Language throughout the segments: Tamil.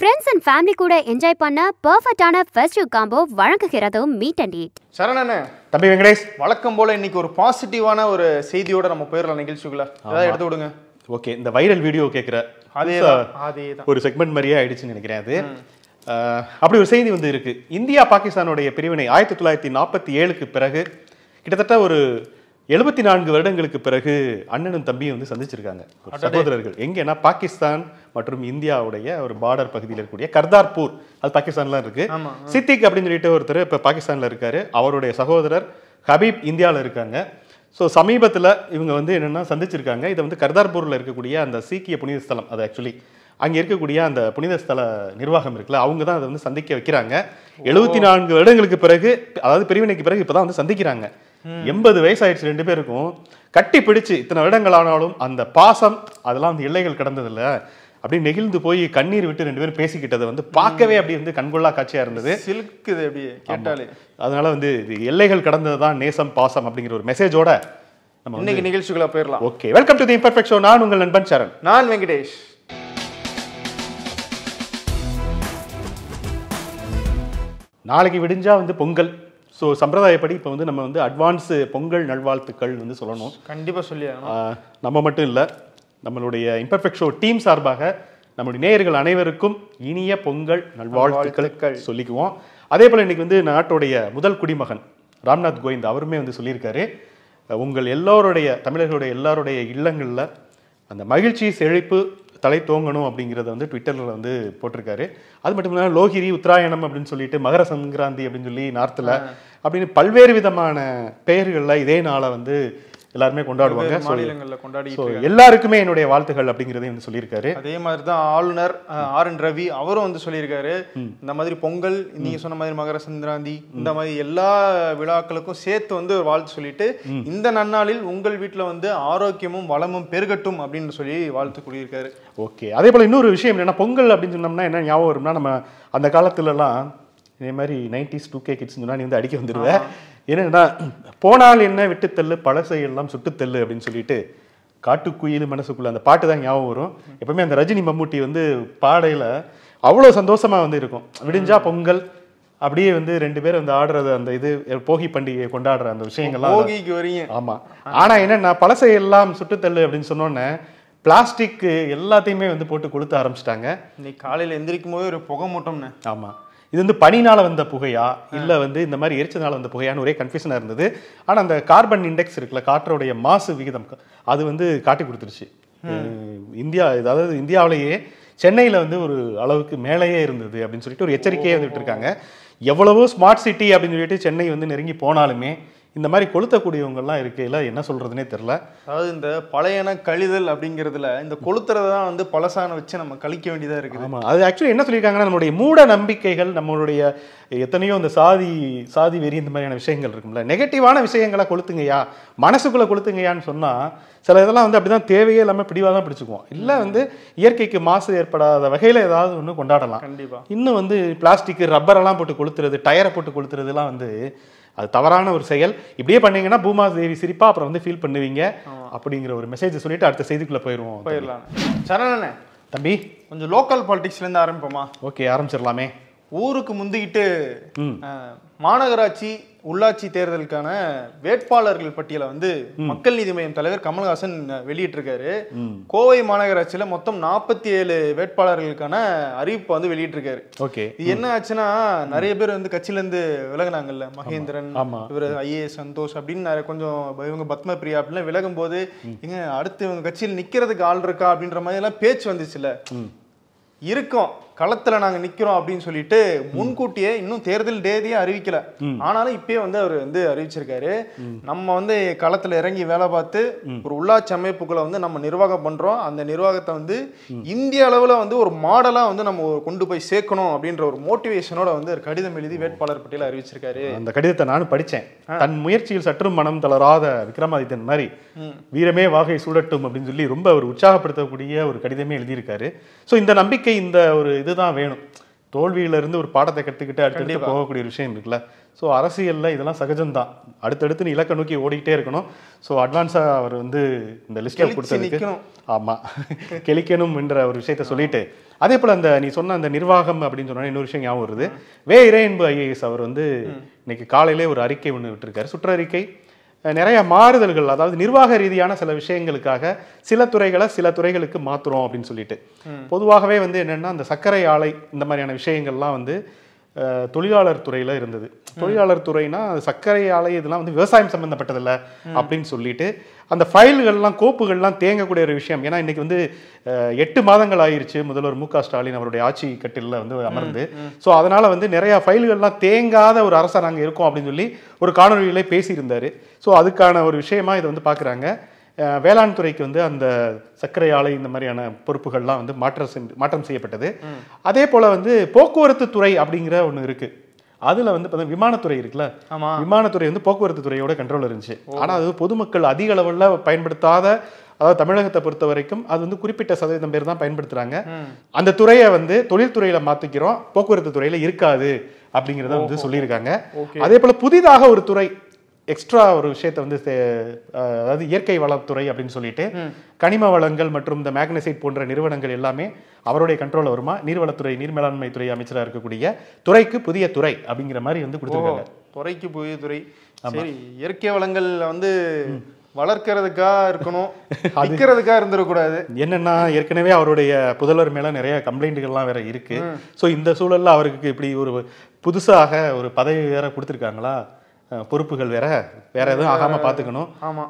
ஃப்ரெண்ட்ஸ் அண்ட் ஃபேமிலி கூட என்ஜாய் பண்ண பர்ஃபெக்டான ஃபெஸ்டிவ் காம்போ வழங்குகிறது மீட் அண்ட் ஈட் சரணண்ணே தம்பி வெங்கடேஷ் வழக்கம் போல் இன்னைக்கு ஒரு பாசிட்டிவான ஒரு செய்தியோட நம்ம போயிடலாம் நிகழ்ச்சிக்குள்ள ஏதாவது எடுத்து விடுங்க ஓகே இந்த வைரல் வீடியோ கேட்குற அதே அதே ஒரு செக்மெண்ட் மாதிரியே ஆயிடுச்சுன்னு நினைக்கிறேன் அது அப்படி ஒரு செய்தி வந்து இருக்குது இந்தியா பாகிஸ்தானுடைய பிரிவினை ஆயிரத்தி தொள்ளாயிரத்தி நாற்பத்தி ஏழுக்கு பிறகு கிட்டத்தட்ட ஒரு எழுபத்தி நான்கு வருடங்களுக்கு பிறகு அண்ணனும் தம்பியும் வந்து சந்திச்சிருக்காங்க சகோதரர்கள் எங்கன்னா பாகிஸ்தான் மற்றும் இந்தியாவுடைய ஒரு பார்டர் பகுதியில் இருக்கக்கூடிய கர்தார்பூர் அது பாகிஸ்தான்லாம் இருக்கு சித்திக் அப்படின்னு சொல்லிட்டு ஒருத்தர் இப்போ பாகிஸ்தானில் இருக்காரு அவருடைய சகோதரர் ஹபீப் இந்தியாவில் இருக்காங்க ஸோ சமீபத்தில் இவங்க வந்து என்னென்னா சந்திச்சிருக்காங்க இதை வந்து கர்தார்பூரில் இருக்கக்கூடிய அந்த சீக்கிய புனித ஸ்தலம் அது ஆக்சுவலி அங்கே இருக்கக்கூடிய அந்த புனித ஸ்தல நிர்வாகம் இருக்குல்ல அவங்க தான் அதை வந்து சந்திக்க வைக்கிறாங்க எழுபத்தி நான்கு வருடங்களுக்கு பிறகு அதாவது பிரிவினைக்கு பிறகு இப்போ தான் வந்து சந்திக்கிறாங்க எண்பது வயசு ஆயிடுச்சு ரெண்டு பேருக்கும் கட்டி பிடிச்சு இத்தனை வருடங்கள் ஆனாலும் அந்த பாசம் அதெல்லாம் அந்த எல்லைகள் கடந்ததில்ல அப்படி நெகிழ்ந்து போய் கண்ணீர் விட்டு ரெண்டு பேரும் பேசிக்கிட்டதை வந்து பார்க்கவே அப்படி வந்து கண்கொள்ளா காட்சியா இருந்தது சிலுக்கு அப்படியே கேட்டாலே அதனால வந்து இது எல்லைகள் கடந்தது தான் நேசம் பாசம் அப்படிங்கிற ஒரு மெசேஜோட நம்ம இன்னைக்கு நிகழ்ச்சிகளை போயிடலாம் okay welcome to the imperfect show நான் உங்கள் நண்பன் சரண் நான் வெங்கடேஷ் நாளைக்கு விடிஞ்சா வந்து பொங்கல் ஸோ சம்பிரதாயப்படி இப்போ வந்து நம்ம வந்து அட்வான்ஸு பொங்கல் நல்வாழ்த்துக்கள் வந்து சொல்லணும் கண்டிப்பாக சொல்லி நம்ம மட்டும் இல்லை நம்மளுடைய இம்பர்ஃபெக்ட் ஷோ டீம் சார்பாக நம்முடைய நேயர்கள் அனைவருக்கும் இனிய பொங்கல் நல்வாழ்த்துக்கள் சொல்லிக்குவோம் அதே போல் இன்றைக்கி வந்து நாட்டுடைய முதல் குடிமகன் ராம்நாத் கோவிந்த் அவருமே வந்து சொல்லியிருக்காரு உங்கள் எல்லோருடைய தமிழர்களுடைய எல்லாருடைய இல்லங்களில் அந்த மகிழ்ச்சி செழிப்பு தலை தோங்கணும் அப்படிங்கிறத வந்து ட்விட்டரில் வந்து போட்டிருக்காரு அது மட்டும் இல்லாமல் லோகிரி உத்தராயணம் அப்படின்னு சொல்லிட்டு மகர சங்கராந்தி அப்படின்னு சொல்லி நார்த்தில் அப்படின்னு பல்வேறு விதமான பெயர்களில் இதே நாளை வந்து எல்லாருமே கொண்டாடுவாங்க மாநிலங்களில் கொண்டாடி எல்லாருக்குமே என்னுடைய வாழ்த்துகள் அப்படிங்கிறதையும் வந்து சொல்லியிருக்காரு அதே மாதிரி தான் ஆளுநர் ஆர் என் ரவி அவரும் வந்து சொல்லியிருக்காரு இந்த மாதிரி பொங்கல் நீங்க சொன்ன மாதிரி மகர சந்திராந்தி இந்த மாதிரி எல்லா விழாக்களுக்கும் சேர்த்து வந்து ஒரு வாழ்த்து சொல்லிட்டு இந்த நன்னாளில் உங்கள் வீட்டில் வந்து ஆரோக்கியமும் வளமும் பெருகட்டும் அப்படின்னு சொல்லி வாழ்த்து கூறியிருக்காரு ஓகே அதே போல் இன்னொரு விஷயம் என்னன்னா பொங்கல் அப்படின்னு சொன்னோம்னா என்ன ஞாபகம் வரும்னா நம்ம அந்த காலத்துலலாம் இதே மாதிரி நைன்டிஸ் டூ கே கிட்ஸ் சொன்னால் நீ வந்து அடிக்க வந்துடுவேன் என்னென்னா போனால் என்ன விட்டுத்தள்ளு பழசை எல்லாம் சுட்டுத்தள்ளு அப்படின்னு சொல்லிட்டு காட்டுக்குயில் மனசுக்குள்ள அந்த பாட்டு தான் ஞாபகம் வரும் எப்பவுமே அந்த ரஜினி மம்மூட்டி வந்து பாடையில் அவ்வளோ சந்தோஷமாக வந்து இருக்கும் விடிஞ்சா பொங்கல் அப்படியே வந்து ரெண்டு பேரும் வந்து ஆடுறது அந்த இது போகி பண்டிகையை கொண்டாடுற அந்த விஷயங்கள்லாம் போகிக்கு வரீங்க ஆமாம் ஆனால் என்னென்னா பழசை எல்லாம் சுட்டுத்தள்ளு அப்படின்னு சொன்னோன்னே பிளாஸ்டிக் எல்லாத்தையுமே வந்து போட்டு கொடுத்து ஆரம்பிச்சிட்டாங்க இன்னைக்கு காலையில் எந்திரிக்கும் போது ஒரு புகை மூட்டம்னு ஆமாம் இது வந்து பனினால் வந்த புகையா இல்லை வந்து இந்த மாதிரி எரிச்சதுனால வந்த புகையான்னு ஒரே கன்ஃபியூஷனாக இருந்தது ஆனால் அந்த கார்பன் இண்டெக்ஸ் இருக்குல்ல காற்றோடைய மாசு விகிதம் அது வந்து காட்டி கொடுத்துருச்சு இந்தியா அதாவது இந்தியாவிலேயே சென்னையில் வந்து ஒரு அளவுக்கு மேலேயே இருந்தது அப்படின்னு சொல்லிட்டு ஒரு எச்சரிக்கையே வந்துட்டு இருக்காங்க எவ்வளவோ ஸ்மார்ட் சிட்டி அப்படின்னு சொல்லிட்டு சென்னை வந்து நெருங்கி போனாலுமே இந்த மாதிரி கொளுத்தக்கூடியவங்கெல்லாம் இருக்கையில் என்ன சொல்கிறதுனே தெரில அதாவது இந்த பழையன கழிதல் அப்படிங்கிறதுல இந்த கொளுத்துறதை தான் வந்து பழசான வச்சு நம்ம கழிக்க வேண்டியதாக இருக்குது ஆமாம் அது ஆக்சுவலி என்ன சொல்லியிருக்காங்கன்னா நம்மளுடைய மூட நம்பிக்கைகள் நம்மளுடைய எத்தனையோ இந்த சாதி சாதி வெறி இந்த மாதிரியான விஷயங்கள் இருக்கும்ல நெகட்டிவான விஷயங்களை கொளுத்துங்கய்யா மனசுக்குள்ளே கொளுத்துங்கய்யான்னு சொன்னால் சில இதெல்லாம் வந்து அப்படி தான் தேவையே இல்லாமல் பிடிவாக தான் பிடிச்சிக்குவோம் இல்லை வந்து இயற்கைக்கு மாசு ஏற்படாத வகையில் ஏதாவது ஒன்று கொண்டாடலாம் கண்டிப்பாக இன்னும் வந்து பிளாஸ்டிக்கு ரப்பரெல்லாம் போட்டு கொளுத்துறது டயரை போட்டு கொளுத்துறதுலாம் வந்து அது தவறான ஒரு செயல் இப்படியே பண்ணீங்கன்னா பூமா தேவி சிரிப்பா அப்புறம் வந்து ஃபீல் பண்ணுவீங்க அப்படிங்கிற ஒரு மெசேஜ் சொல்லிட்டு அடுத்த செய்திக்குள்ள போயிடுவோம் போயிடலாம் தம்பி கொஞ்சம் லோக்கல் இருந்து ஆரம்பிப்போமா ஓகே ஆரம்பிச்சிடலாமே ஊருக்கு முந்திக்கிட்டு மாநகராட்சி உள்ளாட்சி தேர்தலுக்கான வேட்பாளர்கள் பட்டியலை வந்து மக்கள் நீதி மய்யம் தலைவர் கமல்ஹாசன் வெளியிட்டிருக்காரு கோவை மாநகராட்சியில் மொத்தம் நாற்பத்தி ஏழு வேட்பாளர்களுக்கான அறிவிப்பை வந்து வெளியிட்டிருக்காரு ஓகே இது என்ன ஆச்சுன்னா நிறைய பேர் வந்து கட்சியிலேருந்து விலகினாங்கல்ல மகேந்திரன் இவர் ஐஏ சந்தோஷ் அப்படின்னு கொஞ்சம் இவங்க பத்ம பிரியா அப்படின்லாம் விலகும் போது இங்க அடுத்து இவங்க கட்சியில் நிக்கிறதுக்கு ஆள் இருக்கா அப்படின்ற மாதிரி எல்லாம் பேச்சு வந்துச்சுல்ல இருக்கும் களத்துல நாங்க நிக்கிறோம் அப்படின்னு சொல்லிட்டு முன்கூட்டியே இன்னும் தேர்தல் டேதியே அறிவிக்கல ஆனாலும் இப்பயே வந்து அவர் வந்து அறிவிச்சிருக்காரு நம்ம வந்து களத்துல இறங்கி வேலை பார்த்து ஒரு உள்ளாட்சி அமைப்புகளை வந்து நம்ம நிர்வாகம் பண்றோம் அந்த நிர்வாகத்தை வந்து இந்திய அளவில் வந்து ஒரு மாடலா வந்து நம்ம கொண்டு போய் சேர்க்கணும் அப்படின்ற ஒரு மோட்டிவேஷனோட வந்து ஒரு கடிதம் எழுதி வேட்பாளர் பட்டியல அறிவிச்சிருக்காரு அந்த கடிதத்தை நானும் படிச்சேன் தன் முயற்சியில் சற்றும் மனம் தளராத விக்ரமாதித்தன் மாதிரி வீரமே வாகை சூடட்டும் அப்படின்னு சொல்லி ரொம்ப ஒரு உற்சாகப்படுத்தக்கூடிய ஒரு கடிதமே எழுதியிருக்காரு ஸோ இந்த நம்பிக்கை இந்த ஒரு இதுதான் வேணும் தோல்வியிலிருந்து ஒரு பாடத்தை கற்றுக்கிட்டு அடுத்தடுத்து போகக்கூடிய விஷயம் இருக்குல்ல ஸோ அரசியலில் இதெல்லாம் சகஜம்தான் அடுத்தடுத்து நீ நோக்கி ஓடிக்கிட்டே இருக்கணும் ஸோ அட்வான்ஸாக அவர் வந்து இந்த லிஸ்ட்டில் கொடுத்ததுக்கு ஆமாம் கெளிக்கணும் என்ற ஒரு விஷயத்த சொல்லிட்டு அதே போல் அந்த நீ சொன்ன அந்த நிர்வாகம் அப்படின்னு சொன்னால் இன்னொரு விஷயம் ஞாபகம் வருது வே இறையன்பு ஐஏஎஸ் அவர் வந்து இன்னைக்கு காலையிலே ஒரு அறிக்கை ஒன்று விட்டுருக்காரு சுற்றறிக்கை நிறைய மாறுதல்கள் அதாவது நிர்வாக ரீதியான சில விஷயங்களுக்காக சில துறைகளை சில துறைகளுக்கு மாற்றுறோம் அப்படின்னு சொல்லிட்டு பொதுவாகவே வந்து என்னென்னா அந்த சர்க்கரை ஆலை இந்த மாதிரியான விஷயங்கள்லாம் வந்து தொழிலாளர் துறையில் இருந்தது தொழிலாளர் துறைனா சர்க்கரை ஆலை இதெல்லாம் வந்து விவசாயம் சம்மந்தப்பட்டதில்ல அப்படின்னு சொல்லிட்டு அந்த ஃபைல்கள்லாம் கோப்புகள்லாம் தேங்கக்கூடிய ஒரு விஷயம் ஏன்னா இன்னைக்கு வந்து எட்டு மாதங்கள் ஆயிடுச்சு முதல்வர் மு க ஸ்டாலின் அவருடைய ஆட்சி கட்டிலில் வந்து அமர்ந்து ஸோ அதனால் வந்து நிறையா ஃபைல்கள்லாம் தேங்காத ஒரு அரசாங்கம் நாங்கள் இருக்கோம் அப்படின்னு சொல்லி ஒரு காணொலியிலே பேசியிருந்தார் ஸோ அதுக்கான ஒரு விஷயமா இதை வந்து பார்க்குறாங்க வேளாண் துறைக்கு வந்து அந்த சர்க்கரை ஆலை இந்த மாதிரியான பொறுப்புகள்லாம் வந்து மாற்றம் மாற்றம் செய்யப்பட்டது அதே போல் வந்து போக்குவரத்து துறை அப்படிங்கிற ஒன்று இருக்குது அதில் வந்து விமானத்துறை இருக்குல்ல விமானத்துறை வந்து போக்குவரத்து துறையோட கண்ட்ரோல் இருந்துச்சு ஆனால் அது பொதுமக்கள் அதிக அளவுல பயன்படுத்தாத அதாவது தமிழகத்தை பொறுத்த வரைக்கும் அது வந்து குறிப்பிட்ட சதவீதம் பேர் தான் பயன்படுத்துகிறாங்க அந்த துறையை வந்து தொழில்துறையில் மாற்றிக்கிறோம் போக்குவரத்து துறையில் இருக்காது அப்படிங்கிறத வந்து சொல்லியிருக்காங்க அதே போல் புதிதாக ஒரு துறை எக்ஸ்ட்ரா ஒரு விஷயத்தை வந்து அதாவது இயற்கை வளத்துறை அப்படின்னு சொல்லிட்டு கனிம வளங்கள் மற்றும் இந்த மேக்னசைட் போன்ற நிறுவனங்கள் எல்லாமே அவருடைய கண்ட்ரோலில் வருமா நீர்வளத்துறை நீர் மேலாண்மை துறை அமைச்சராக இருக்கக்கூடிய துறைக்கு புதிய துறை அப்படிங்கிற மாதிரி வந்து கொடுத்துருக்காங்க துறைக்கு புதிய துறை சரி இயற்கை வளங்கள் வந்து வளர்க்கறதுக்கா இருக்கணும் விற்கிறதுக்கா இருந்துடக்கூடாது என்னன்னா ஏற்கனவே அவருடைய புதல்வர் மேல நிறைய கம்ப்ளைண்ட்டுகள்லாம் வேற இருக்கு ஸோ இந்த சூழல்ல அவருக்கு இப்படி ஒரு புதுசாக ஒரு பதவி வேற கொடுத்துருக்காங்களா பொறுப்புகள் வேற வேற எதுவும் ஆகாம பாத்துக்கணும் ஆமா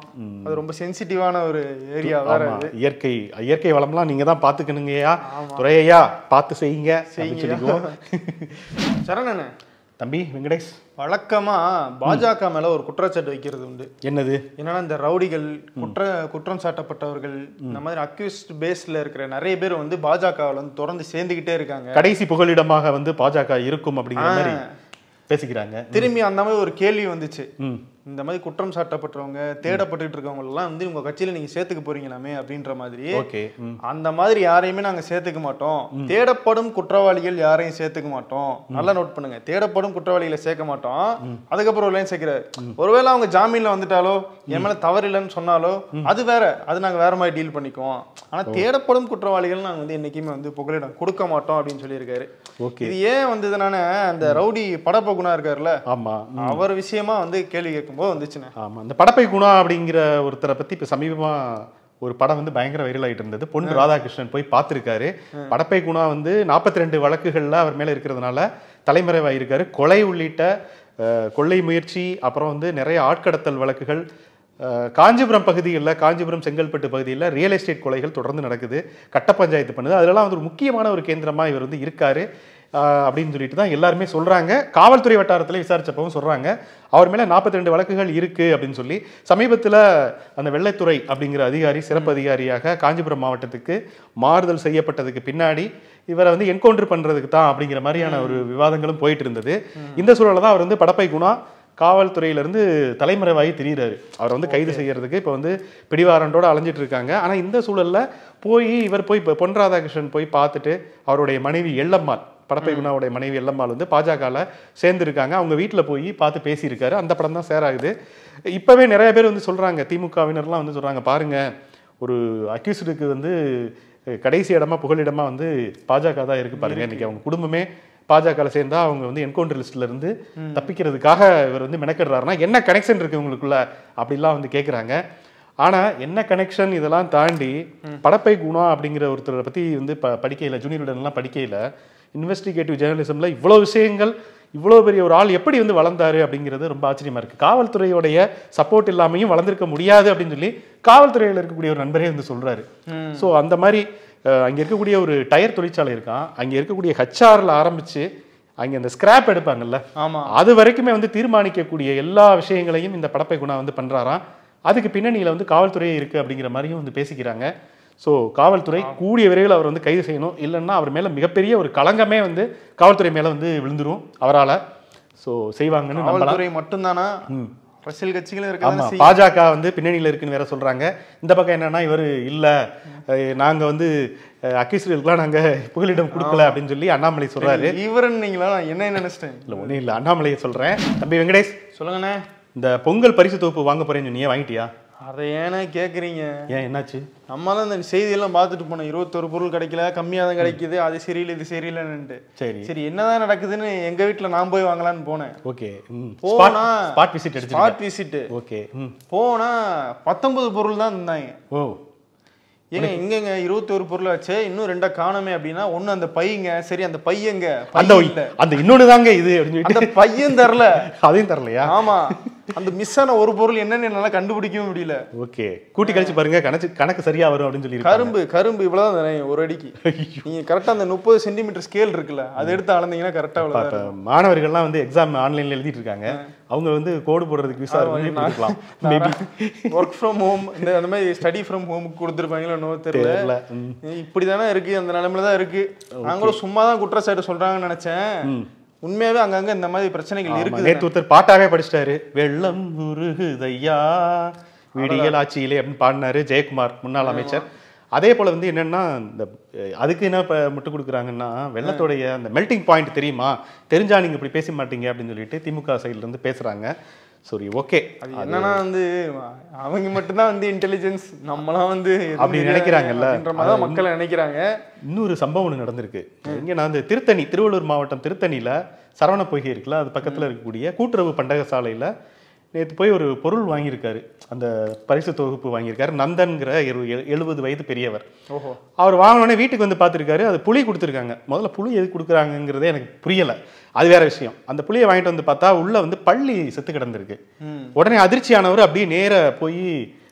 அது ரொம்ப சென்சிட்டிவான ஒரு ஏரியா வேற இயற்கை இயற்கை வளம்லாம் நீங்க தான் பாத்துக்கணுங்கய்யா துறையையா பார்த்து செய்யுங்க சரணண்ண தம்பி வெங்கடேஷ் வழக்கமாக பாஜக மேலே ஒரு குற்றச்சாட்டு வைக்கிறது உண்டு என்னது என்னன்னா இந்த ரவுடிகள் குற்ற குற்றம் சாட்டப்பட்டவர்கள் இந்த மாதிரி அக்யூஸ்ட் பேஸில் இருக்கிற நிறைய பேர் வந்து பாஜகவில் வந்து தொடர்ந்து சேர்ந்துக்கிட்டே இருக்காங்க கடைசி புகலிடமாக வந்து பாஜக இருக்கும் அப்படிங்கிற மாதிரி பேசிக்கிறாங்க திரும்பி அந்த மாதிரி ஒரு கேள்வி வந்துச்சு இந்த மாதிரி குற்றம் சாட்டப்பட்டவங்க தேடப்பட்டு எல்லாம் வந்து உங்க கட்சியில நீங்க சேர்த்துக்க போறீங்களாமே அப்படின்ற மாதிரி அந்த மாதிரி யாரையுமே நாங்க சேர்த்துக்க மாட்டோம் தேடப்படும் குற்றவாளிகள் யாரையும் சேர்த்துக்க மாட்டோம் நல்லா நோட் பண்ணுங்க தேடப்படும் குற்றவாளிகளை சேர்க்க மாட்டோம் அதுக்கப்புறம் ஒரு சேர்க்கிறாரு ஒருவேளை அவங்க ஜாமீன்ல வந்துட்டாலோ என் மேல தவறு இல்லைன்னு சொன்னாலோ அது வேற அது நாங்க வேற மாதிரி டீல் பண்ணிக்குவோம் ஆனா தேடப்படும் குற்றவாளிகள் நாங்க வந்து என்னைக்குமே வந்து புகலிடம் கொடுக்க மாட்டோம் அப்படின்னு சொல்லியிருக்காரு இது ஏன் வந்ததுனால அந்த ரவுடி படப்பகுனா இருக்காருல்ல ஆமா அவர் விஷயமா வந்து கேள்வி கேட்கும் போது வந்துச்சுண்ணே ஆமாம் இந்த படப்பை குணா அப்படிங்கிற ஒருத்தரை பற்றி இப்போ சமீபமாக ஒரு படம் வந்து பயங்கர வைரல் ஆகிட்டு இருந்தது பொன் ராதாகிருஷ்ணன் போய் பார்த்துருக்காரு படப்பை குணா வந்து நாற்பத்தி ரெண்டு வழக்குகளில் அவர் மேலே இருக்கிறதுனால தலைமறைவாயிருக்காரு கொலை உள்ளிட்ட கொள்ளை முயற்சி அப்புறம் வந்து நிறைய ஆட்கடத்தல் வழக்குகள் காஞ்சிபுரம் பகுதியில் காஞ்சிபுரம் செங்கல்பட்டு பகுதியில் ரியல் எஸ்டேட் கொலைகள் தொடர்ந்து நடக்குது கட்ட பஞ்சாயத்து பண்ணுது அதிலலாம் வந்து ஒரு முக்கியமான ஒரு கேந்திரமாக இவர் வந்து இருக்கார் அப்படின்னு சொல்லிட்டு தான் எல்லாருமே சொல்கிறாங்க காவல்துறை வட்டாரத்தில் விசாரித்தப்பவும் சொல்கிறாங்க அவர் மேலே நாற்பத்தி ரெண்டு வழக்குகள் இருக்குது அப்படின்னு சொல்லி சமீபத்தில் அந்த வெள்ளைத்துறை அப்படிங்கிற அதிகாரி சிறப்பு அதிகாரியாக காஞ்சிபுரம் மாவட்டத்துக்கு மாறுதல் செய்யப்பட்டதுக்கு பின்னாடி இவரை வந்து என்கவுண்டர் பண்ணுறதுக்கு தான் அப்படிங்கிற மாதிரியான ஒரு விவாதங்களும் போயிட்டு இருந்தது இந்த சூழலில் தான் அவர் வந்து படப்பை குணா காவல்துறையிலேருந்து தலைமறைவாகி திரியிறாரு அவர் வந்து கைது செய்கிறதுக்கு இப்போ வந்து பிடிவாரண்டோடு அலைஞ்சிட்டு இருக்காங்க ஆனால் இந்த சூழலில் போய் இவர் போய் இப்போ பொன் ராதாகிருஷ்ணன் போய் பார்த்துட்டு அவருடைய மனைவி எல்லம்மாள் படப்பை வினாவுடைய மனைவி எல்லம்மாள் வந்து பாஜகவில் சேர்ந்துருக்காங்க அவங்க வீட்டில் போய் பார்த்து பேசியிருக்காரு அந்த படம் தான் சேராகுது இப்போவே நிறைய பேர் வந்து சொல்கிறாங்க திமுகவினர்லாம் வந்து சொல்கிறாங்க பாருங்கள் ஒரு அக்யூஸ்டுக்கு வந்து கடைசி இடமா புகழிடமா வந்து பாஜக தான் இருக்கு பாருங்க இன்னைக்கு அவங்க குடும்பமே பாஜகவில் சேர்ந்தா அவங்க வந்து என்கவுண்டர் லிஸ்ட்ல இருந்து தப்பிக்கிறதுக்காக இவர் வந்து மெனக்கெடுறாருன்னா என்ன கனெக்ஷன் இருக்கு உங்களுக்குள்ள அப்படிலாம் வந்து கேட்குறாங்க ஆனால் என்ன கனெக்ஷன் இதெல்லாம் தாண்டி படப்பை குணா அப்படிங்கிற ஒருத்தரை பற்றி வந்து ப படிக்கையில் ஜூனியருடன்லாம் படிக்கையில் இன்வெஸ்டிகேட்டிவ் ஜேர்னலிசமில் இவ்வளோ விஷயங்கள் இவ்வளோ பெரிய ஒரு ஆள் எப்படி வந்து வளர்ந்தாரு அப்படிங்கிறது ரொம்ப ஆச்சரியமாக இருக்குது காவல்துறையுடைய சப்போர்ட் இல்லாமையும் வளர்ந்துருக்க முடியாது அப்படின்னு சொல்லி காவல்துறையில் இருக்கக்கூடிய ஒரு நண்பரே வந்து சொல்கிறாரு ஸோ அந்த மாதிரி அங்கே இருக்கக்கூடிய ஒரு டயர் தொழிற்சாலை இருக்கான் அங்கே இருக்கக்கூடிய ஹச்ஆரில் ஆரம்பித்து அங்கே அந்த ஸ்கிராப் எடுப்பாங்கல்ல ஆமாம் அது வரைக்குமே வந்து தீர்மானிக்கக்கூடிய எல்லா விஷயங்களையும் இந்த படப்பை குணா வந்து பண்ணுறாராம் அதுக்கு பின்னணியில் வந்து காவல்துறையே இருக்குது அப்படிங்கிற மாதிரியும் வந்து பேசிக்கிறாங்க ஸோ காவல்துறை கூடிய விரைவில் அவர் வந்து கைது செய்யணும் இல்லைன்னா அவர் மேலே மிகப்பெரிய ஒரு களங்கமே வந்து காவல்துறை மேலே வந்து விழுந்துரும் அவரால் ஸோ செய்வாங்கன்னு காவல்துறை மட்டும்தானா அரசியல் கட்சிகளும் ஆமாம் பாஜக வந்து பின்னணியில் இருக்குன்னு வேற சொல்கிறாங்க இந்த பக்கம் என்னன்னா இவர் இல்லை நாங்கள் வந்து அக்கீஸ்களுக்குலாம் நாங்கள் புகலிடம் கொடுக்கல அப்படின்னு சொல்லி அண்ணாமலை சொல்கிறாரு இவருன்னு நீங்களா என்ன நினைச்சிட்டேன் இல்லை ஒன்றும் இல்லை அண்ணாமலையை சொல்கிறேன் தம்பி வெங்கடேஷ் சொல்லுங்கண்ணே இந்த பொங்கல் பரிசு தொகுப்பு வாங்க போகிறேன்னு நீ வாங்கிட்டியா அதை ஏன்னா கேட்குறீங்க ஏன் என்னாச்சு நம்மளால இந்த செய்தியெல்லாம் பார்த்துட்டு போனோம் இருபத்தொரு பொருள் கிடைக்கல கம்மியாக தான் கிடைக்குது அது சரியில்லை இது சரியில்லைன்னுட்டு சரி சரி என்னதான் நடக்குதுன்னு எங்கள் வீட்டில் நான் போய் வாங்கலான்னு போனேன் ஓகே போனா விசிட் விசிட் ஓகே போனா பத்தொன்பது பொருள் தான் இருந்தாங்க ஓ ஏங்க இங்கங்க இருபத்தொரு பொருள் வச்சு இன்னும் ரெண்டா காணமே அப்படின்னா ஒண்ணு அந்த பையங்க சரி அந்த பையங்க அந்த அந்த இன்னொன்னு தாங்க இது அப்படின்னு அந்த பையன் தரல அதையும் தரலையா ஆமா அந்த மிஸ் ஆன ஒரு பொருள் என்னன்னு என்னால கண்டுபிடிக்கவே முடியல ஓகே கூட்டி கழிச்சு பாருங்க கணக்கு கணக்கு சரியா வரும் அப்படின்னு சொல்லி கரும்பு கரும்பு இவ்வளவுதான் தானே ஒரு அடிக்கு நீங்க கரெக்டா அந்த முப்பது சென்டிமீட்டர் ஸ்கேல் இருக்குல்ல அதை எடுத்து அளந்தீங்கன்னா கரெக்டாக மாணவர்கள்லாம் வந்து எக்ஸாம் ஆன்லைன்ல எழுதிட்டு இருக்காங்க அவங்க வந்து கோடு போடுறதுக்கு விசாரிக்கலாம் ஒர்க் ஃப்ரம் ஹோம் இந்த அந்த மாதிரி ஸ்டடி ஃப்ரம் ஹோம் கொடுத்துருப்பாங்களோ நோ தெரியல இப்படி தானே இருக்கு அந்த நிலைமையில தான் இருக்கு நாங்களும் சும்மா தான் குற்றச்சாட்டு சொல்றாங்கன்னு நினைச்சேன் உண்மையாவே அங்கங்க இந்த மாதிரி பிரச்சனைகள் இருக்கு நேற்று ஒருத்தர் பாட்டாவே படிச்சிட்டாரு வெள்ளம் முருகுதையா விடியல் ஆட்சியிலே அப்படின்னு பாடினாரு ஜெயக்குமார் முன்னாள் அமைச்சர் அதே போல் வந்து என்னென்னா இந்த அதுக்கு என்ன இப்போ முட்டு கொடுக்குறாங்கன்னா வெள்ளத்தோடைய அந்த மெல்டிங் பாயிண்ட் தெரியுமா தெரிஞ்சால் நீங்கள் இப்படி பேச மாட்டீங்க அப்படின்னு சொல்லிட்டு திமுக சைட்லேருந்து பேசுகிறாங்க சரி ஓகே அது என்னன்னா வந்து அவங்க மட்டும்தான் வந்து இன்டெலிஜென்ஸ் நம்மளாம் வந்து அப்படி நினைக்கிறாங்கல்ல தான் மக்கள் நினைக்கிறாங்க இன்னொரு சம்பவம் ஒன்று நடந்திருக்கு இங்கே நான் வந்து திருத்தணி திருவள்ளூர் மாவட்டம் திருத்தணியில சரவண பொய்கை இருக்குல்ல அது பக்கத்தில் இருக்கக்கூடிய கூட்டுறவு பண்டக சாலையில் நேற்று போய் ஒரு பொருள் வாங்கியிருக்காரு அந்த பரிசு தொகுப்பு வாங்கியிருக்காரு நந்தன்கிற எழுபது வயது பெரியவர் ஓஹோ அவர் வாங்கினோடனே வீட்டுக்கு வந்து பார்த்துருக்காரு அது புளி கொடுத்துருக்காங்க முதல்ல புளி எது கொடுக்குறாங்கங்கிறதே எனக்கு புரியலை அது வேற விஷயம் அந்த புளியை வாங்கிட்டு வந்து பார்த்தா உள்ள வந்து பள்ளி செத்து கிடந்திருக்கு உடனே அதிர்ச்சியானவர் அப்படியே நேர போய்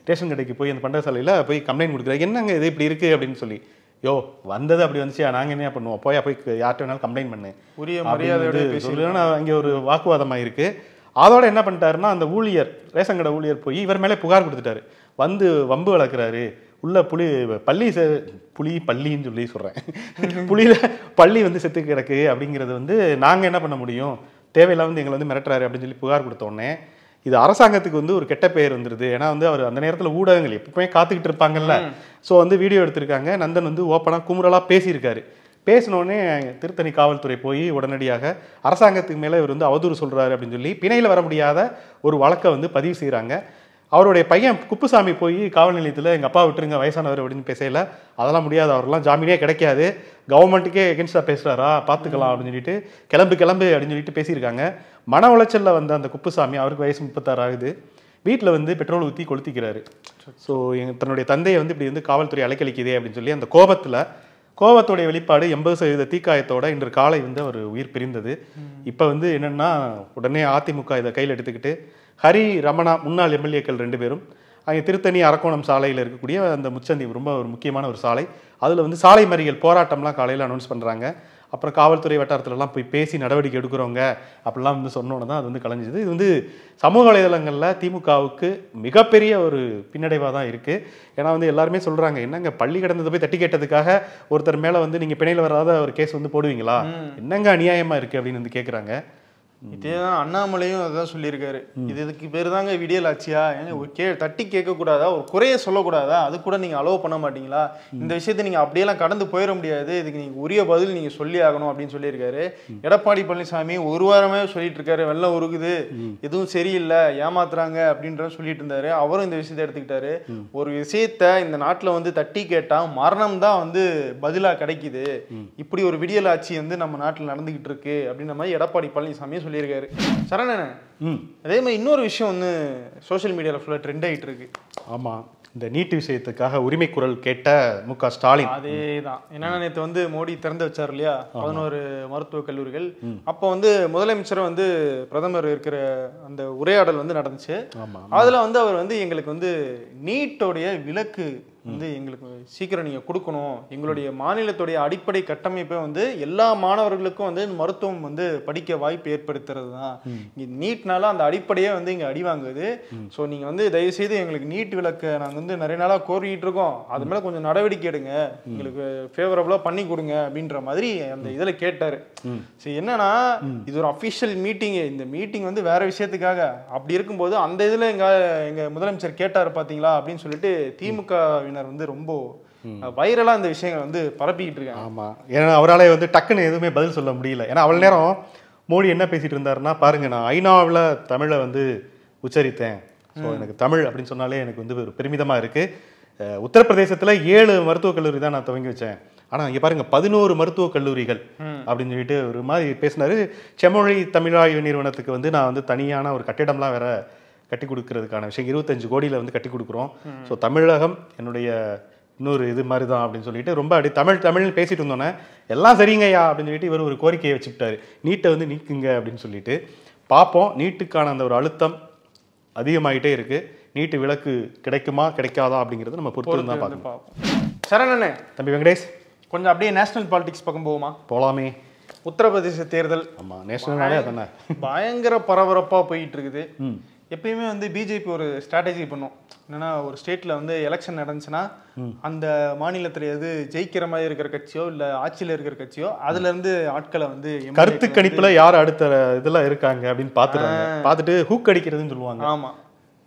ரேஷன் கடைக்கு போய் அந்த பண்டக சாலையில் போய் கம்ப்ளைண்ட் கொடுக்குறாரு என்னங்க இது இப்படி இருக்கு அப்படின்னு சொல்லி யோ வந்தது அப்படி வந்துச்சு நாங்கள் என்ன பண்ணுவோம் போய் போய் யார்கிட்ட வேணாலும் கம்ப்ளைண்ட் பண்ணு உரிய மரியாதையோட அங்கே ஒரு வாக்குவாதமாக இருக்குது அதோட என்ன பண்ணிட்டாருன்னா அந்த ஊழியர் ரேஷன் கடை ஊழியர் போய் இவர் மேலே புகார் கொடுத்துட்டாரு வந்து வம்பு வளர்க்குறாரு உள்ள புளி பள்ளி செ புளி பள்ளின்னு சொல்லி சொல்கிறேன் புளியில் பள்ளி வந்து செத்து கிடக்கு அப்படிங்கிறது வந்து நாங்கள் என்ன பண்ண முடியும் தேவையில்லாம வந்து எங்களை வந்து மிரட்டுறாரு அப்படின்னு சொல்லி புகார் கொடுத்தோடனே இது அரசாங்கத்துக்கு வந்து ஒரு கெட்ட பெயர் வந்துருது ஏன்னா வந்து அவர் அந்த நேரத்தில் ஊடகங்கள் எப்பவுமே காத்துக்கிட்டு இருப்பாங்கல்ல ஸோ வந்து வீடியோ எடுத்திருக்காங்க நந்தன் வந்து ஓப்பனாக கும்புறலாக பேசியிருக்காரு பேசினோடனே திருத்தணி காவல்துறை போய் உடனடியாக அரசாங்கத்துக்கு மேலே இவர் வந்து அவதூறு சொல்கிறாரு அப்படின்னு சொல்லி பிணையில் வர முடியாத ஒரு வழக்கை வந்து பதிவு செய்கிறாங்க அவருடைய பையன் குப்புசாமி போய் காவல் நிலையத்தில் எங்கள் அப்பா விட்டுருங்க வயசானவர் அப்படின்னு பேசையில் அதெல்லாம் முடியாது அவரெல்லாம் ஜாமீனே கிடைக்காது கவர்மெண்ட்டுக்கே எகென்ஸ்டாக பேசுகிறாரா பார்த்துக்கலாம் அப்படின்னு சொல்லிட்டு கிளம்பு கிளம்பு அப்படின்னு சொல்லிட்டு பேசியிருக்காங்க மன உளைச்சலில் வந்த அந்த குப்புசாமி அவருக்கு வயசு முப்பத்தாறு ஆகுது வீட்டில் வந்து பெட்ரோல் ஊற்றி கொளுத்திக்கிறாரு ஸோ எங்கள் தன்னுடைய தந்தையை வந்து இப்படி வந்து காவல்துறை அலைக்கழிக்குதே அப்படின்னு சொல்லி அந்த கோபத்தில் கோவத்துடைய வெளிப்பாடு எண்பது சதவீத தீக்காயத்தோட இன்று காலை வந்து அவர் உயிர் பிரிந்தது இப்போ வந்து என்னென்னா உடனே அதிமுக இதை கையில் எடுத்துக்கிட்டு ஹரி ரமணா முன்னாள் எம்எல்ஏக்கள் ரெண்டு பேரும் அங்கே திருத்தணி அரக்கோணம் சாலையில் இருக்கக்கூடிய அந்த முச்சந்தி ரொம்ப ஒரு முக்கியமான ஒரு சாலை அதில் வந்து சாலை மறியல் போராட்டம்லாம் காலையில் அனௌன்ஸ் பண்ணுறாங்க அப்புறம் காவல்துறை வட்டாரத்துலலாம் போய் பேசி நடவடிக்கை எடுக்கிறவங்க அப்படிலாம் வந்து சொன்னோன்னு தான் அது வந்து கலைஞ்சிது இது வந்து சமூக வலைதளங்களில் திமுகவுக்கு மிகப்பெரிய ஒரு பின்னடைவாக தான் இருக்குது ஏன்னா வந்து எல்லாருமே சொல்கிறாங்க என்னங்க பள்ளி கடந்ததை போய் தட்டி கேட்டதுக்காக ஒருத்தர் மேலே வந்து நீங்கள் பிணையில் வராத ஒரு கேஸ் வந்து போடுவீங்களா என்னங்க அநியாயமாக இருக்குது அப்படின்னு வந்து கேட்குறாங்க இதே தான் அண்ணாமலையும் அதான் சொல்லியிருக்காரு இது இதுக்கு பேர் தாங்க விடியல் ஆச்சியா கே தட்டி கேட்கக்கூடாதா ஒரு குறைய சொல்லக்கூடாதா அது கூட நீங்கள் அலோவ் பண்ண மாட்டீங்களா இந்த விஷயத்தை நீங்கள் அப்படியெல்லாம் கடந்து போயிட முடியாது இதுக்கு நீங்கள் உரிய பதில் நீங்கள் சொல்லி ஆகணும் அப்படின்னு சொல்லியிருக்காரு எடப்பாடி பழனிசாமி ஒரு வாரமே சொல்லிட்டு இருக்காரு வெள்ளம் உருகுது எதுவும் சரியில்லை ஏமாத்துறாங்க அப்படின்ற சொல்லிட்டு இருந்தாரு அவரும் இந்த விஷயத்தை எடுத்துக்கிட்டாரு ஒரு விஷயத்த இந்த நாட்டில் வந்து தட்டி கேட்டால் மரணம் தான் வந்து பதிலாக கிடைக்குது இப்படி ஒரு விடியல் ஆட்சி வந்து நம்ம நாட்டில் நடந்துகிட்டு இருக்கு அப்படின்ற மாதிரி எடப்பாடி பழனிசாமி சொல்லியிருக்காரு சரணன் அதே மாதிரி இன்னொரு விஷயம் ஒன்று சோஷியல் மீடியாவில் ஃபுல்லாக ட்ரெண்ட் ஆகிட்டு இருக்கு ஆமாம் இந்த நீட்டு விஷயத்துக்காக உரிமை குரல் கேட்ட மு க ஸ்டாலின் அதே தான் என்னன்னா நேற்று வந்து மோடி திறந்து வச்சார் இல்லையா பதினோரு மருத்துவக் கல்லூரிகள் அப்போ வந்து முதலமைச்சர் வந்து பிரதமர் இருக்கிற அந்த உரையாடல் வந்து நடந்துச்சு அதில் வந்து அவர் வந்து எங்களுக்கு வந்து நீட்டோடைய விலக்கு வந்து எங்களுக்கு சீக்கிரம் நீங்கள் கொடுக்கணும் எங்களுடைய மாநிலத்துடைய அடிப்படை கட்டமைப்பை வந்து எல்லா மாணவர்களுக்கும் வந்து மருத்துவம் வந்து படிக்க வாய்ப்பு ஏற்படுத்துறது தான் இங்கே நீட்னால அந்த அடிப்படையே வந்து இங்கே அடி வாங்குது ஸோ நீங்கள் வந்து தயவுசெய்து எங்களுக்கு நீட் விளக்கை நாங்கள் வந்து நிறைய நாளாக கோரிக்கிட்டு இருக்கோம் அது மேலே கொஞ்சம் நடவடிக்கை எடுங்க எங்களுக்கு ஃபேவரபுளாக பண்ணி கொடுங்க அப்படின்ற மாதிரி அந்த இதில் கேட்டார் ஸோ என்னன்னா இது ஒரு அஃபிஷியல் மீட்டிங்கு இந்த மீட்டிங் வந்து வேற விஷயத்துக்காக அப்படி இருக்கும்போது அந்த இதில் எங்கள் எங்கள் முதலமைச்சர் கேட்டார் பார்த்தீங்களா அப்படின்னு சொல்லிட்டு திமுக சமூகத்தினர் வந்து ரொம்ப வைரலாக இந்த விஷயங்கள் வந்து பரப்பிக்கிட்டு இருக்காங்க ஆமாம் ஏன்னா அவராலே வந்து டக்குன்னு எதுவுமே பதில் சொல்ல முடியல ஏன்னா அவள் நேரம் மோடி என்ன பேசிட்டு இருந்தாருன்னா பாருங்க நான் ஐநாவில் தமிழை வந்து உச்சரித்தேன் ஸோ எனக்கு தமிழ் அப்படின்னு சொன்னாலே எனக்கு வந்து ஒரு பெருமிதமாக இருக்கு உத்தரப்பிரதேசத்தில் ஏழு மருத்துவக் கல்லூரி தான் நான் துவங்கி வச்சேன் ஆனால் இங்கே பாருங்க பதினோரு மருத்துவக் கல்லூரிகள் அப்படின்னு சொல்லிட்டு ஒரு மாதிரி பேசினாரு செம்மொழி தமிழாய்வு நிறுவனத்துக்கு வந்து நான் வந்து தனியான ஒரு கட்டிடம்லாம் வேற கட்டி கொடுக்கறதுக்கான விஷயம் இருபத்தஞ்சு கோடியில் வந்து கட்டி கொடுக்குறோம் ஸோ தமிழகம் என்னுடைய இன்னொரு இது மாதிரி தான் அப்படின்னு சொல்லிட்டு ரொம்ப அப்படி தமிழ் தமிழ்னு பேசிட்டு இருந்தோன்னே எல்லாம் சரிங்கய்யா அப்படின்னு சொல்லிட்டு இவர் ஒரு கோரிக்கையை வச்சுக்கிட்டாரு நீட்டை வந்து நீக்குங்க அப்படின்னு சொல்லிட்டு பார்ப்போம் நீட்டுக்கான அந்த ஒரு அழுத்தம் அதிகமாகிட்டே இருக்குது நீட்டு விளக்கு கிடைக்குமா கிடைக்காதா அப்படிங்கிறது நம்ம பொறுத்து தான் பார்க்கணும் சரணண்ணே தம்பி வெங்கடேஷ் கொஞ்சம் அப்படியே நேஷனல் பாலிடிக்ஸ் பக்கம் போகுமா போகலாமே உத்தரப்பிரதேச தேர்தல் ஆமாம் நேஷனல் பயங்கர பரபரப்பாக போயிட்டு இருக்குது எப்பயுமே வந்து பிஜேபி ஒரு ஸ்ட்ராட்டஜி பண்ணும் என்னன்னா ஒரு ஸ்டேட்டில் வந்து எலெக்ஷன் நடந்துச்சுன்னா அந்த மாநிலத்தில் எது ஜெயிக்கிற மாதிரி இருக்கிற கட்சியோ இல்லை ஆட்சியில் இருக்கிற கட்சியோ அதுலேருந்து ஆட்களை வந்து கருத்து கணிப்பில் யார் அடுத்த இதெல்லாம் இருக்காங்க அப்படின்னு பாத்துட்டு பார்த்துட்டு ஹூக் அடிக்கிறதுன்னு சொல்லுவாங்க ஆமாம்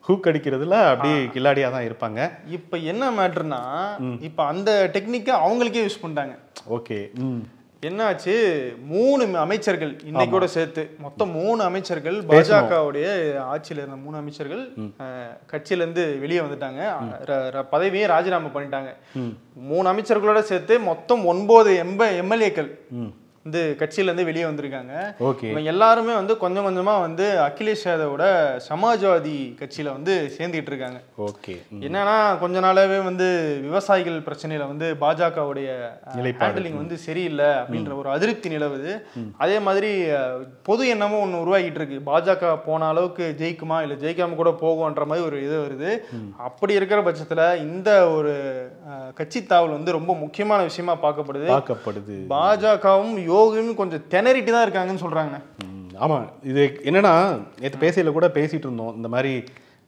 ஹூக் அடிக்கிறதுல அப்படியே கில்லாடியாக தான் இருப்பாங்க இப்போ என்ன மேட்ருனா இப்போ அந்த டெக்னிக்கை அவங்களுக்கே யூஸ் பண்ணிட்டாங்க ஓகே என்னாச்சு மூணு அமைச்சர்கள் கூட சேர்த்து மொத்தம் மூணு அமைச்சர்கள் பாஜகவுடைய ஆட்சியில் இருந்த மூணு அமைச்சர்கள் கட்சியிலேருந்து வெளியே வந்துட்டாங்க பதவியே ராஜினாமா பண்ணிட்டாங்க மூணு அமைச்சர்களோட சேர்த்து மொத்தம் ஒன்பது எம்ப எம்எல்ஏக்கள் வந்து கட்சியிலேருந்து வெளியே வந்திருக்காங்க ஓகே இவங்க எல்லாருமே வந்து கொஞ்சம் கொஞ்சமாக வந்து அகிலேஷ் யாதவோட சமாஜ்வாதி கட்சியில் வந்து சேர்ந்துக்கிட்டு இருக்காங்க ஓகே என்னன்னா கொஞ்ச நாளாகவே வந்து விவசாயிகள் பிரச்சனையில் வந்து பாஜகவுடைய ஹேண்டலிங் வந்து சரியில்லை அப்படின்ற ஒரு அதிருப்தி நிலவுது அதே மாதிரி பொது எண்ணமும் ஒன்று உருவாகிட்டு இருக்கு பாஜக போன அளவுக்கு ஜெயிக்குமா இல்லை ஜெயிக்காம கூட போகும்ன்ற மாதிரி ஒரு இது வருது அப்படி இருக்கிற பட்சத்தில் இந்த ஒரு கட்சி தாவல் வந்து ரொம்ப முக்கியமான விஷயமா பார்க்கப்படுது பார்க்கப்படுது பாஜகவும் யோகின்னு கொஞ்சம் திணறிட்டு தான் இருக்காங்கன்னு சொல்கிறாங்க ஆமாம் இது என்னென்னா நேற்று பேசையில் கூட பேசிகிட்டு இருந்தோம் இந்த மாதிரி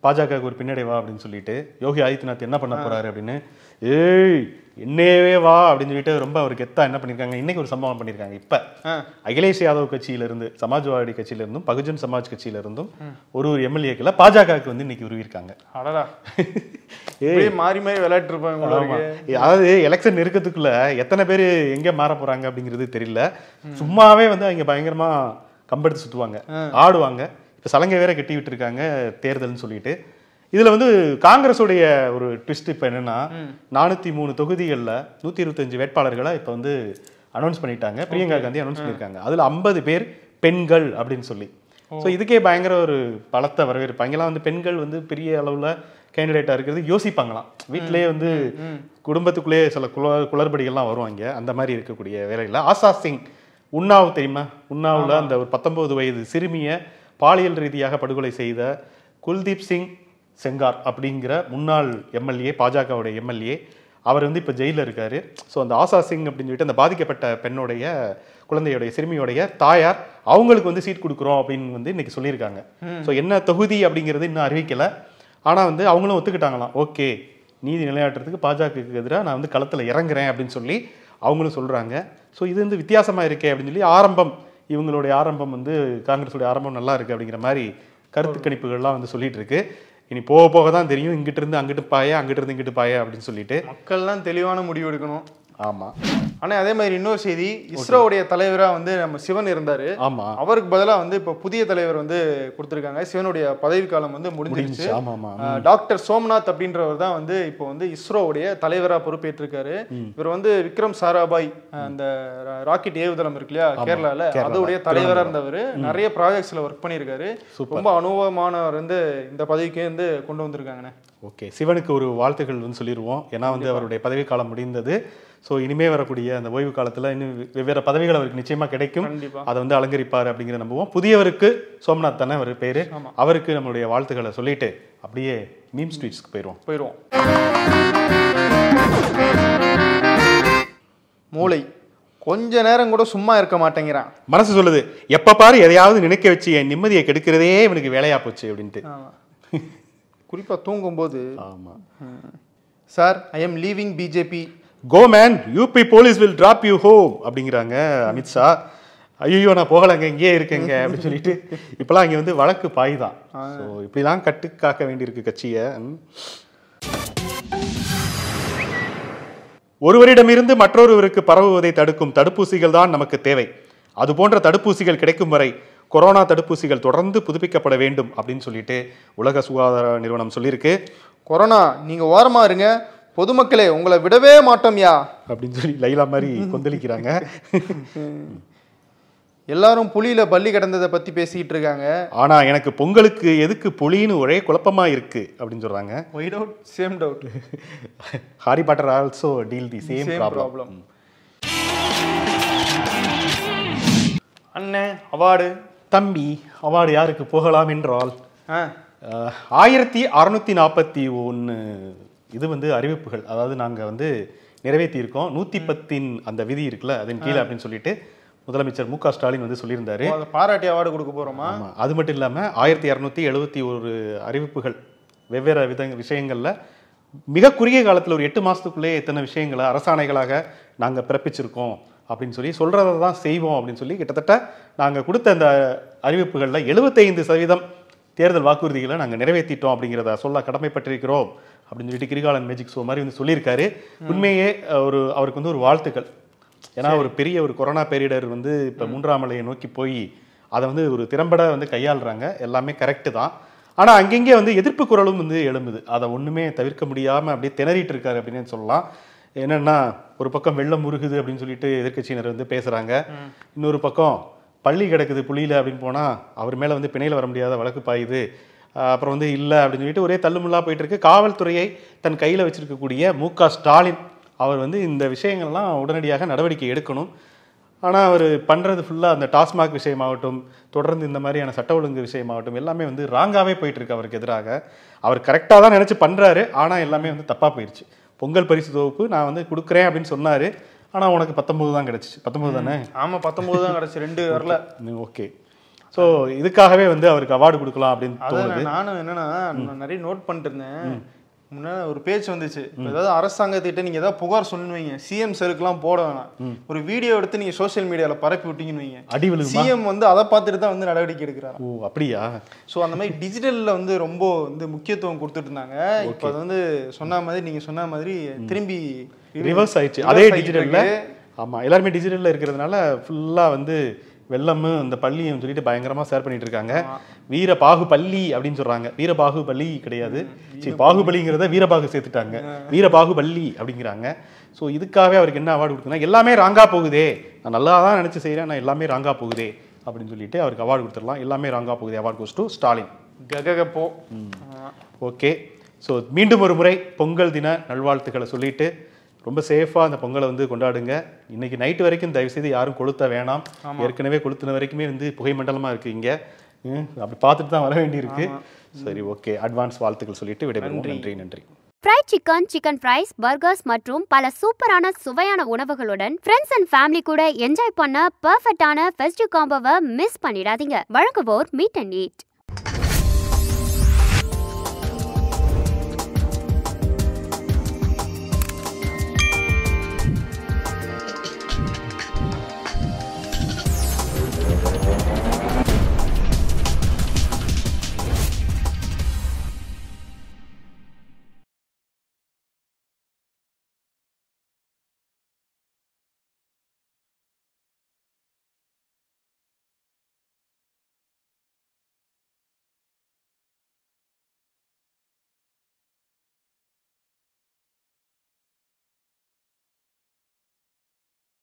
பாஜகவுக்கு ஒரு பின்னடைவா அப்படின்னு சொல்லிட்டு யோகி ஆதித்யநாத் என்ன பண்ண போகிறாரு அப்படின்னு ஏய் என்னவே வா அப்படின்னு சொல்லிட்டு ரொம்ப அவர் கெத்தா என்ன பண்ணியிருக்காங்க இன்னைக்கு ஒரு சம்பவம் பண்ணியிருக்காங்க இப்போ அகிலேஷ் யாதவ் கட்சியிலிருந்து சமாஜ்வாடி கட்சியிலிருந்தும் பகுஜன் சமாஜ் கட்சியிலிருந்தும் ஒரு ஒரு எம்எல்ஏக்கில் பாஜகவுக்கு வந்து இன்னைக்கு உருவிருக்காங்க ஏ மாறி மாறி விளையாட்டு இருப்பாங்க அதாவது எலெக்ஷன் நெருக்கத்துக்குள்ள எத்தனை பேர் எங்கே மாற போறாங்க அப்படிங்கிறது தெரியல சும்மாவே வந்து அவங்க பயங்கரமா கம்பெடுத்து சுற்றுவாங்க ஆடுவாங்க இப்போ சலங்கை வேற கட்டி விட்டுருக்காங்க தேர்தல்னு சொல்லிட்டு இதில் வந்து காங்கிரஸுடைய ஒரு ட்விஸ்ட் இப்போ என்னென்னா நானூற்றி மூணு தொகுதிகளில் நூற்றி இருபத்தஞ்சு வேட்பாளர்களை இப்போ வந்து அனௌன்ஸ் பண்ணிட்டாங்க பிரியங்கா காந்தி அனௌன்ஸ் பண்ணியிருக்காங்க அதில் ஐம்பது பேர் பெண்கள் அப்படின்னு சொல்லி ஸோ இதுக்கே பயங்கர ஒரு பலத்தை வரவேற்பு அங்கெல்லாம் வந்து பெண்கள் வந்து பெரிய அளவில் கேண்டிடேட்டாக இருக்கிறது யோசிப்பாங்களாம் வீட்டிலேயே வந்து குடும்பத்துக்குள்ளேயே சில குள குளறுபடிகள்லாம் அங்கே அந்த மாதிரி இருக்கக்கூடிய வேலைகளில் ஆசா சிங் உன்னாவ் தெரியுமா உன்னாவில் அந்த ஒரு பத்தொன்பது வயது சிறுமியை பாலியல் ரீதியாக படுகொலை செய்த குல்தீப் சிங் செங்கார் அப்படிங்கிற முன்னாள் எம்எல்ஏ பாஜகவுடைய எம்எல்ஏ அவர் வந்து இப்போ ஜெயிலில் இருக்கார் ஸோ அந்த ஆசா சிங் அப்படின்னு சொல்லிட்டு அந்த பாதிக்கப்பட்ட பெண்ணுடைய குழந்தையுடைய சிறுமியுடைய தாயார் அவங்களுக்கு வந்து சீட் கொடுக்குறோம் அப்படின்னு வந்து இன்றைக்கி சொல்லியிருக்காங்க ஸோ என்ன தொகுதி அப்படிங்கிறது இன்னும் அறிவிக்கலை ஆனால் வந்து அவங்களும் ஒத்துக்கிட்டாங்களாம் ஓகே நீதி நிலையாட்டுறதுக்கு பாஜகவுக்கு எதிராக நான் வந்து களத்தில் இறங்குறேன் அப்படின்னு சொல்லி அவங்களும் சொல்கிறாங்க ஸோ இது வந்து வித்தியாசமாக இருக்கே அப்படின்னு சொல்லி ஆரம்பம் இவங்களுடைய ஆரம்பம் வந்து காங்கிரஸுடைய ஆரம்பம் நல்லா இருக்குது அப்படிங்கிற மாதிரி கருத்து கணிப்புகள்லாம் வந்து சொல்லிட்டு இருக்கு இனி போக போக தான் தெரியும் இங்கிட்டிருந்து அங்கிட்டு பாயே அங்கிட்டிருந்து இங்கிட்டு பாயே அப்படின்னு சொல்லிட்டு மக்கள்லாம் தெளிவான முடிவு எடுக்கணும் ஆமா ஆனால் அதே மாதிரி இன்னொரு செய்தி இஸ்ரோவுடைய தலைவராக வந்து நம்ம சிவன் இருந்தார் ஆமாம் அவருக்கு பதிலாக வந்து இப்போ புதிய தலைவர் வந்து கொடுத்துருக்காங்க சிவனுடைய பதவி காலம் வந்து முடிஞ்சிருச்சு டாக்டர் சோம்நாத் அப்படின்றவர் தான் வந்து இப்போ வந்து இஸ்ரோவுடைய தலைவராக பொறுப்பேற்றிருக்காரு இவர் வந்து விக்ரம் சாராபாய் அந்த ராக்கெட் ஏவுதளம் இருக்கு இல்லையா கேரளாவில் அதோடைய தலைவராக இருந்தவர் நிறைய ப்ராஜெக்ட்ஸில் ஒர்க் பண்ணியிருக்காரு ரொம்ப அனுபவமானவர் வந்து இந்த பதவிக்கு வந்து கொண்டு வந்திருக்காங்கண்ணே ஓகே சிவனுக்கு ஒரு வாழ்த்துக்கள் வந்து சொல்லிடுவோம் ஏன்னா வந்து அவருடைய பதவி காலம் முடிந்தது ஸோ இனிமே வரக்கூடிய அந்த ஓய்வு காலத்தில் இன்னும் வெவ்வேறு பதவிகள் அவருக்கு நிச்சயமாக கிடைக்கும் அதை வந்து அலங்கரிப்பார் அப்படிங்கிற நம்புவோம் புதியவருக்கு சோம்நாத் தானே அவர் பேர் அவருக்கு நம்மளுடைய வாழ்த்துக்களை சொல்லிட்டு அப்படியே மீம் ஸ்ட்ரீட்ஸ்க்கு போயிடுவோம் போயிடுவோம் மூளை கொஞ்ச நேரம் கூட சும்மா இருக்க மாட்டேங்கிறான் மனசு சொல்லுது எப்ப பாரு எதையாவது நினைக்க வச்சு என் நிம்மதியை கெடுக்கிறதே இவனுக்கு வேலையா போச்சு அப்படின்ட்டு குறிப்பா போது ஆமா sir I am leaving BJP go man UP police will drop you home அப்படிங்கிறாங்க அமித்ஷா ஐயோ நான் போகலைங்க இங்கேயே இருக்கேங்க அப்படின்னு சொல்லிட்டு இப்போலாம் இங்கே வந்து வழக்கு பாய்தான் ஸோ இப்படிலாம் கட்டு காக்க வேண்டியிருக்கு கட்சியை ஒருவரிடமிருந்து மற்றொருவருக்கு பரவுவதை தடுக்கும் தடுப்பூசிகள் தான் நமக்கு தேவை அது போன்ற தடுப்பூசிகள் கிடைக்கும் வரை கொரோனா தடுப்பூசிகள் தொடர்ந்து புதுப்பிக்கப்பட வேண்டும் அப்படின்னு சொல்லிட்டு உலக சுகாதார நிறுவனம் சொல்லியிருக்கு கொரோனா நீங்கள் ஓரமாக இருங்க பொதுமக்களே உங்களை விடவே மாட்டோம்யா அப்படின்னு சொல்லி லைலா மாதிரி கொந்தளிக்கிறாங்க எல்லாரும் புலியில பள்ளி கிடந்ததை பத்தி பேசிட்டு இருக்காங்க ஆனா எனக்கு பொங்கலுக்கு எதுக்கு புலின்னு ஒரே குழப்பமா இருக்கு அப்படின்னு சொல்றாங்க why doubt same doubt Harry Potter also deal the same problem அண்ணே அவார்டு தம்பி அவார்டு யாருக்கு போகலாம் என்றால் ஆயிரத்தி அறுநூத்தி நாற்பத்தி ஒன்று இது வந்து அறிவிப்புகள் அதாவது நாங்கள் வந்து நிறைவேற்றியிருக்கோம் நூற்றி பத்தின் அந்த விதி இருக்குல்ல அதன் கீழே அப்படின்னு சொல்லிட்டு முதலமைச்சர் மு க ஸ்டாலின் வந்து சொல்லியிருந்தாரு பாராட்டி அவார்டு கொடுக்க போகிறோமா அது மட்டும் இல்லாமல் ஆயிரத்தி இரநூத்தி எழுபத்தி ஒரு அறிவிப்புகள் வெவ்வேறு வித விஷயங்களில் மிக குறுகிய காலத்தில் ஒரு எட்டு மாதத்துக்குள்ளே எத்தனை விஷயங்களை அரசாணைகளாக நாங்கள் பிறப்பிச்சிருக்கோம் அப்படின்னு சொல்லி சொல்கிறத தான் செய்வோம் அப்படின்னு சொல்லி கிட்டத்தட்ட நாங்கள் கொடுத்த அந்த அறிவிப்புகளில் எழுபத்தைந்து சதவீதம் தேர்தல் வாக்குறுதிகளை நாங்கள் நிறைவேற்றிட்டோம் அப்படிங்கிறத சொல்ல கடமைப்பட்டிருக்கிறோம் அப்படின்னு சொல்லிட்டு கிரிகாலன் மேஜிக் ஷோ மாதிரி வந்து சொல்லியிருக்காரு உண்மையே ஒரு அவருக்கு வந்து ஒரு வாழ்த்துக்கள் ஏன்னா ஒரு பெரிய ஒரு கொரோனா பேரிடர் வந்து இப்போ மூன்றாம் அலையை நோக்கி போய் அதை வந்து ஒரு திறம்பட வந்து கையாளுறாங்க எல்லாமே கரெக்டு தான் ஆனால் அங்கங்கே வந்து எதிர்ப்பு குரலும் வந்து எழும்புது அதை ஒன்றுமே தவிர்க்க முடியாமல் அப்படியே திணறிட்டு இருக்காரு அப்படின்னு சொல்லலாம் என்னென்னா ஒரு பக்கம் வெள்ளம் முருகுது அப்படின்னு சொல்லிட்டு எதிர்கட்சியினர் வந்து பேசுகிறாங்க இன்னொரு பக்கம் பள்ளி கிடக்குது புள்ளியில் அப்படின்னு போனால் அவர் மேலே வந்து பிணையில் வர முடியாத வழக்கு பாயுது அப்புறம் வந்து இல்லை அப்படின்னு சொல்லிட்டு ஒரே தள்ளுமுள்ளாக போயிட்டு இருக்கு காவல்துறையை தன் கையில் வச்சிருக்கக்கூடிய மு ஸ்டாலின் அவர் வந்து இந்த விஷயங்கள்லாம் உடனடியாக நடவடிக்கை எடுக்கணும் ஆனால் அவர் பண்ணுறது ஃபுல்லாக அந்த டாஸ்மாக் விஷயமாகட்டும் தொடர்ந்து இந்த மாதிரியான சட்ட ஒழுங்கு விஷயமாகட்டும் எல்லாமே வந்து ராங்காகவே போயிட்டுருக்கு அவருக்கு எதிராக அவர் கரெக்டாக தான் நினச்சி பண்ணுறாரு ஆனால் எல்லாமே வந்து தப்பாக போயிடுச்சு பொங்கல் பரிசு தொகுப்பு நான் வந்து கொடுக்குறேன் அப்படின்னு சொன்னார் ஆனால் உனக்கு பத்தொம்போது தான் கிடச்சிச்சு பத்தொம்போது தானே ஆமாம் பத்தொம்போது தான் கிடச்சி ரெண்டு வரல ஓகே ஸோ இதுக்காகவே வந்து அவருக்கு அவார்டு கொடுக்கலாம் அப்படின்னு தோணுது நானும் என்னன்னா நான் நிறைய நோட் பண்ணிட்டு இருந்தேன் முன்னாடி ஒரு பேச்சு வந்துச்சு ஏதாவது அரசாங்கத்திட்ட நீங்கள் ஏதாவது புகார் சொல்லுவீங்க சிஎம் சருக்குலாம் போட வேணாம் ஒரு வீடியோ எடுத்து நீங்கள் சோசியல் மீடியாவில் பரப்பி விட்டீங்கன்னு வைங்க அடிவில் சிஎம் வந்து அதை பார்த்துட்டு தான் வந்து நடவடிக்கை எடுக்கிறார் ஓ அப்படியா ஸோ அந்த மாதிரி டிஜிட்டலில் வந்து ரொம்ப வந்து முக்கியத்துவம் கொடுத்துட்டு இருந்தாங்க இப்போ அது வந்து சொன்ன மாதிரி நீங்கள் சொன்ன மாதிரி திரும்பி ரிவர்ஸ் ஆயிடுச்சு அதே டிஜிட்டலில் ஆமாம் எல்லாருமே டிஜிட்டலில் இருக்கிறதுனால ஃபுல்லாக வந்து வெள்ளம் இந்த பள்ளியும் சொல்லிட்டு பயங்கரமாக ஷேர் பண்ணிட்டு இருக்காங்க வீர பள்ளி அப்படின்னு சொல்கிறாங்க வீர பள்ளி கிடையாது சரி பாகுபலிங்கிறத வீரபாகு சேர்த்துட்டாங்க வீர பள்ளி அப்படிங்கிறாங்க ஸோ இதுக்காகவே அவருக்கு என்ன அவார்டு கொடுக்குன்னா எல்லாமே ராங்காக போகுதே நான் நல்லா தான் நினச்சி செய்கிறேன் நான் எல்லாமே ராங்காக போகுதே அப்படின்னு சொல்லிட்டு அவருக்கு அவார்டு கொடுத்துடலாம் எல்லாமே ராங்காக போகுதே அவார்டு கோஸ் டு ஸ்டாலின் கககப்போ ஓகே ஸோ மீண்டும் ஒரு முறை பொங்கல் தின நல்வாழ்த்துக்களை சொல்லிட்டு ரொம்ப சேஃபாக அந்த பொங்கலை வந்து கொண்டாடுங்க இன்றைக்கி நைட்டு வரைக்கும் தயவுசெய்து யாரும் கொளுத்த வேணாம் ஏற்கனவே கொளுத்தின வரைக்குமே வந்து புகை மண்டலமாக இருக்குது இங்கே அப்படி பார்த்துட்டு தான் வர வேண்டியிருக்கு சரி ஓகே அட்வான்ஸ் வாழ்த்துக்கள் சொல்லிட்டு விடைபெறும் நன்றி நன்றி fried chicken chicken fries burgers மற்றும் பல சூப்பரான சுவையான உணவுகளுடன் ஃப்ரெண்ட்ஸ் அண்ட் ஃபேமிலி கூட என்ஜாய் பண்ண பர்ஃபெக்டான ஃபெஸ்டிவ் காம்போவை மிஸ் பண்ணிடாதீங்க வழங்குவோர் மீட் அண்ட் ஈட்